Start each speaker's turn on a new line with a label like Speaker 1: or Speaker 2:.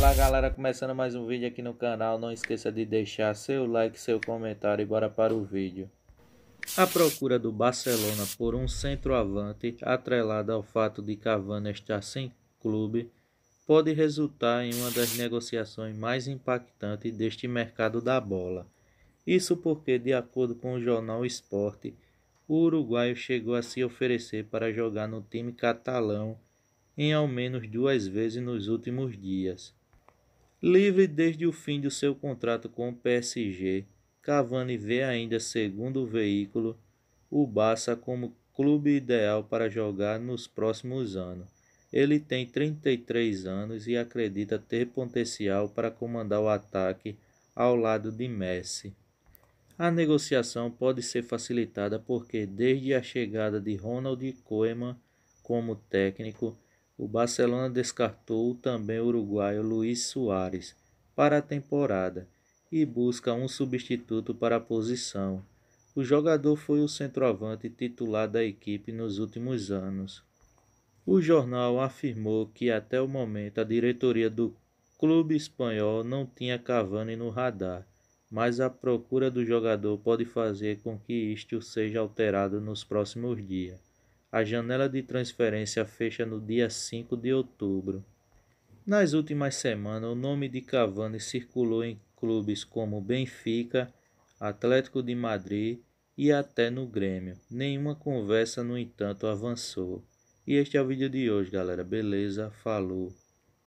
Speaker 1: Fala galera, começando mais um vídeo aqui no canal, não esqueça de deixar seu like, seu comentário e bora para o vídeo. A procura do Barcelona por um centroavante, atrelada ao fato de Cavani estar sem clube, pode resultar em uma das negociações mais impactantes deste mercado da bola. Isso porque, de acordo com o jornal Esporte, o uruguaio chegou a se oferecer para jogar no time catalão em ao menos duas vezes nos últimos dias. Livre desde o fim do seu contrato com o PSG, Cavani vê ainda, segundo o veículo, o Barça como clube ideal para jogar nos próximos anos. Ele tem 33 anos e acredita ter potencial para comandar o ataque ao lado de Messi. A negociação pode ser facilitada porque, desde a chegada de Ronald Koeman como técnico, o Barcelona descartou também o uruguaio Luiz Soares para a temporada e busca um substituto para a posição. O jogador foi o centroavante titular da equipe nos últimos anos. O jornal afirmou que até o momento a diretoria do clube espanhol não tinha Cavani no radar, mas a procura do jogador pode fazer com que isto seja alterado nos próximos dias. A janela de transferência fecha no dia 5 de outubro. Nas últimas semanas, o nome de Cavani circulou em clubes como Benfica, Atlético de Madrid e até no Grêmio. Nenhuma conversa, no entanto, avançou. E este é o vídeo de hoje, galera. Beleza? Falou.